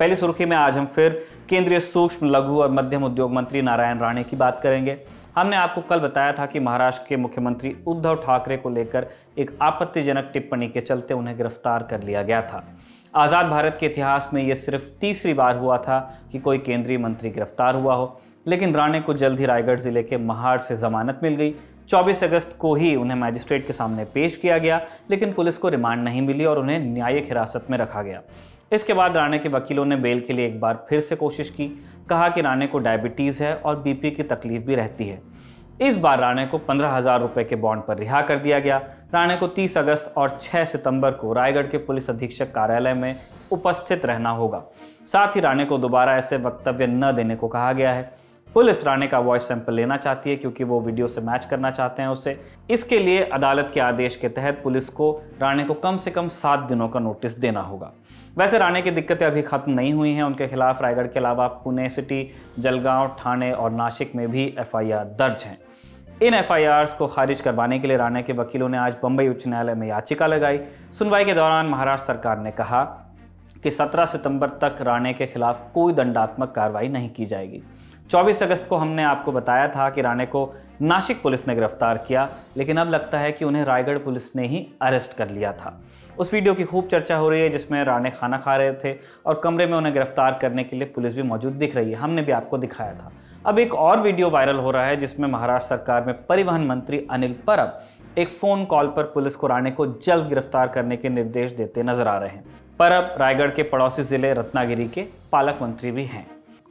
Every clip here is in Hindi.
पहले सुर्खी में आज हम फिर केंद्रीय सूक्ष्म लघु और मध्यम उद्योग मंत्री नारायण राणे की बात करेंगे हमने आपको कल बताया था कि महाराष्ट्र के मुख्यमंत्री उद्धव ठाकरे को लेकर एक आपत्तिजनक टिप्पणी के चलते उन्हें गिरफ्तार कर लिया गया था आज़ाद भारत के इतिहास में ये सिर्फ तीसरी बार हुआ था कि कोई केंद्रीय मंत्री गिरफ्तार हुआ हो लेकिन राणे को जल्द ही रायगढ़ जिले के महाड़ से जमानत मिल गई 24 अगस्त को ही उन्हें मैजिस्ट्रेट के सामने पेश किया गया लेकिन पुलिस को रिमांड नहीं मिली और उन्हें न्यायिक हिरासत में रखा गया इसके बाद राणे के वकीलों ने बेल के लिए एक बार फिर से कोशिश की कहा कि राणे को डायबिटीज़ है और बीपी की तकलीफ भी रहती है इस बार राणे को पंद्रह हज़ार रुपये के बॉन्ड पर रिहा कर दिया गया राणे को 30 अगस्त और 6 सितंबर को रायगढ़ के पुलिस अधीक्षक कार्यालय में उपस्थित रहना होगा साथ ही राणे को दोबारा ऐसे वक्तव्य न देने को कहा गया है पुलिस राणे का वॉइस सैंपल लेना चाहती है क्योंकि वो वीडियो से मैच करना चाहते हैं उसे इसके लिए अदालत के आदेश के तहत पुलिस को राणे को कम से कम सात दिनों का नोटिस देना होगा वैसे राणे की दिक्कतें अभी खत्म नहीं हुई हैं उनके खिलाफ रायगढ़ के अलावा पुणे सिटी जलगांव ठाणे और नासिक में भी एफ दर्ज हैं इन एफ को खारिज करवाने के लिए राणे के वकीलों ने आज बम्बई उच्च न्यायालय में याचिका लगाई सुनवाई के दौरान महाराष्ट्र सरकार ने कहा कि 17 सितंबर तक राणे के खिलाफ कोई दंडात्मक कार्रवाई नहीं की जाएगी 24 अगस्त को हमने आपको बताया था कि राणे को नासिक पुलिस ने गिरफ्तार किया लेकिन अब लगता है कि उन्हें रायगढ़ पुलिस ने ही अरेस्ट कर लिया था उस वीडियो की खूब चर्चा हो रही है जिसमें राणे खाना खा रहे थे और कमरे में उन्हें गिरफ्तार करने के लिए पुलिस भी मौजूद दिख रही है हमने भी आपको दिखाया था अब एक और वीडियो वायरल हो रहा है जिसमें महाराष्ट्र सरकार में परिवहन मंत्री अनिल परब एक फ़ोन कॉल पर पुलिस को राणे को जल्द गिरफ्तार करने के निर्देश देते नजर आ रहे हैं पर अब रायगढ़ के पड़ोसी जिले रत्नागिरी के पालक मंत्री भी हैं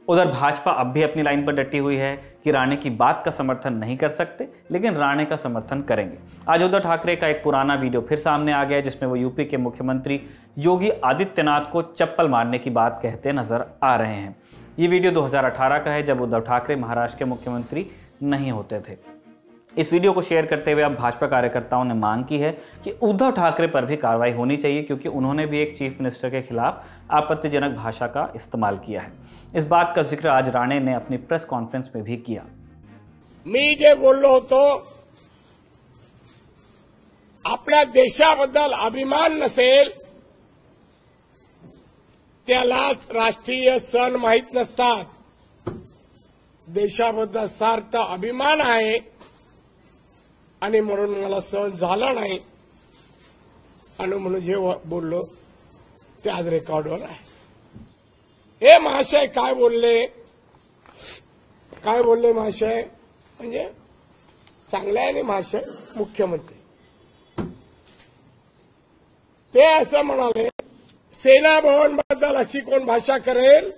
उधर भाजपा अब भी अपनी लाइन पर डटी हुई है कि राणे की बात का समर्थन नहीं कर सकते लेकिन राणे का समर्थन करेंगे आज उद्धव ठाकरे का एक पुराना वीडियो फिर सामने आ गया जिसमें वो यूपी के मुख्यमंत्री योगी आदित्यनाथ को चप्पल मारने की बात कहते नजर आ रहे हैं ये वीडियो 2018 का है जब उद्धव ठाकरे महाराष्ट्र के मुख्यमंत्री नहीं होते थे इस वीडियो को शेयर करते हुए अब भाजपा कार्यकर्ताओं ने मांग की है कि उद्धव ठाकरे पर भी कार्रवाई होनी चाहिए क्योंकि उन्होंने भी एक चीफ मिनिस्टर के खिलाफ आपत्तिजनक भाषा का इस्तेमाल किया है इस बात का जिक्र आज राणे ने अपनी प्रेस कॉन्फ्रेंस में भी किया मीजे बोलो तो देशा बदल अभिमान नसेल त्यालाच राष्ट्रीय सण माहीत नसतात देशाबद्दल सार्थ अभिमान आहे आणि म्हणून मला सहन झाला नाही आणि म्हणून जे बोललो ते आज रेकॉर्डवर आहे हे महाशय काय बोलले काय बोलले महाशय म्हणजे चांगले आणि महाशय मुख्यमंत्री ते असं म्हणाले सेना भवन बद्दल अशी कोण भाषा करेल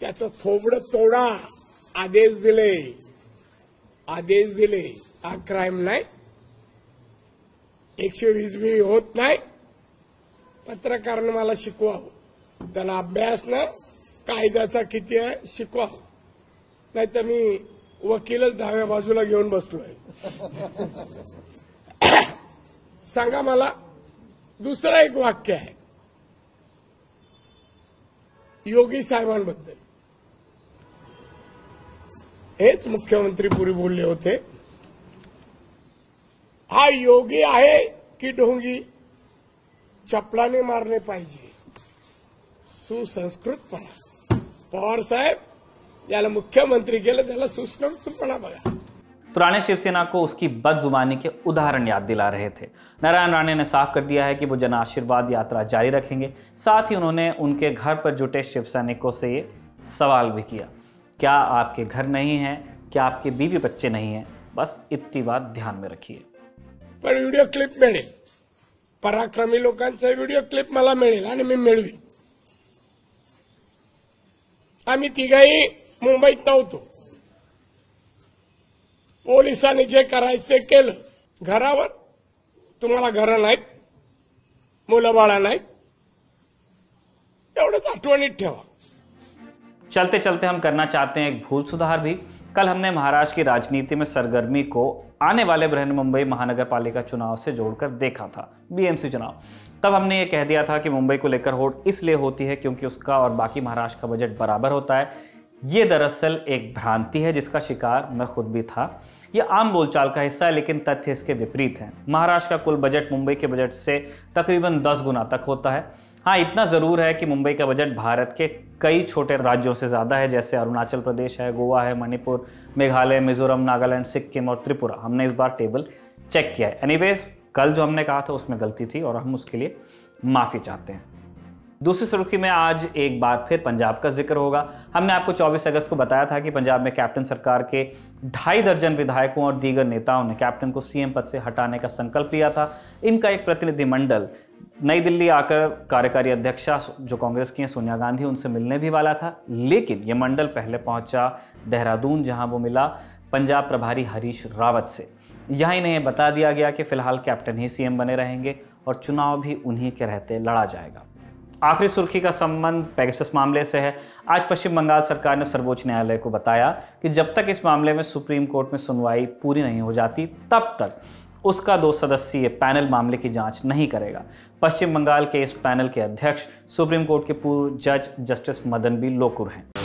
त्याचं थोबड तोडा आदेश दिले आदेश दिले हा क्राईम नाही एकशे वीस बी होत नाही पत्रकारानं मला शिकवावं त्याला अभ्यास ना कायद्याचा किती आहे शिकवा नाहीतर मी वकीलच डाव्या बाजूला घेऊन बसलो आहे सांगा मला दुसरं एक वाक्य आहे योगी साहेबांबद्दल हेच मुख्यमंत्री पुरी बोलले होते हा योगी आहे की ढोंगी चपलाने मारले सुसंस्कृत सुसंस्कृतपणा पवार साहेब याला मुख्यमंत्री गेल सुसंस्कृतपणा बघा तो शिवसेना को उसकी बदजुबानी के उदाहरण याद दिला रहे थे नारायण राणे ने साफ कर दिया है कि वो जन आशीर्वाद यात्रा जारी रखेंगे साथ ही उन्होंने उनके घर पर जुटे शिव सैनिकों से ये सवाल भी किया क्या आपके घर नहीं है क्या आपके बीवी बच्चे नहीं हैं बस इतनी बात ध्यान में रखिए पण व्हिडिओ क्लिप मिळेल पराक्रमी लोकांचा व्हिडिओ क्लिप मला मिळेल आणि मी मिळवी आम्ही तिघाही मुंबईत नव्हतो पोलिसांनी जे करायचं केलं घरावर तुम्हाला घरं नाहीत मुलं बाळा नाहीत तेवढंच आठवणीत ठेवा चलते चलते हम करना चाहते हैं एक भूल सुधार भी कल हमने महाराष्ट्र की राजनीति में सरगर्मी को आने वाले बृहन मुंबई महानगर पालिका चुनाव से जोड़कर देखा था बीएमसी चुनाव तब हमने ये कह दिया था कि मुंबई को लेकर होड़ इसलिए होती है क्योंकि उसका और बाकी महाराष्ट्र का बजट बराबर होता है ये दरअसल एक भ्रांति है जिसका शिकार मैं खुद भी था ये आम बोलचाल का हिस्सा है लेकिन तथ्य इसके विपरीत हैं महाराष्ट्र का कुल बजट मुंबई के बजट से तकरीबन 10 गुना तक होता है हाँ इतना ज़रूर है कि मुंबई का बजट भारत के कई छोटे राज्यों से ज़्यादा है जैसे अरुणाचल प्रदेश है गोवा है मणिपुर मेघालय मिजोरम नागालैंड सिक्किम और त्रिपुरा हमने इस बार टेबल चेक किया है एनी कल जो हमने कहा था उसमें गलती थी और हम उसके लिए माफ़ी चाहते हैं दूसरी सुर्खी में आज एक बार फिर पंजाब का जिक्र होगा हमने आपको 24 अगस्त को बताया था कि पंजाब में कैप्टन सरकार के ढाई दर्जन विधायकों और दीगर नेताओं ने कैप्टन को सीएम पद से हटाने का संकल्प लिया था इनका एक प्रतिनिधिमंडल नई दिल्ली आकर कार्यकारी अध्यक्षा जो कांग्रेस की हैं सोनिया गांधी उनसे मिलने भी वाला था लेकिन ये मंडल पहले पहुंचा देहरादून जहां वो मिला पंजाब प्रभारी हरीश रावत से यहाँ इन्हें बता दिया गया कि फिलहाल कैप्टन ही सीएम बने रहेंगे और चुनाव भी उन्हीं के रहते लड़ा जाएगा आखिरी सुर्खी का संबंध पैगसस मामले से है आज पश्चिम बंगाल सरकार ने सर्वोच्च न्यायालय को बताया कि जब तक इस मामले में सुप्रीम कोर्ट में सुनवाई पूरी नहीं हो जाती तब तक उसका दो सदस्यीय पैनल मामले की जांच नहीं करेगा पश्चिम बंगाल के इस पैनल के अध्यक्ष सुप्रीम कोर्ट के पूर्व जज जस्टिस मदन बी लोकुर हैं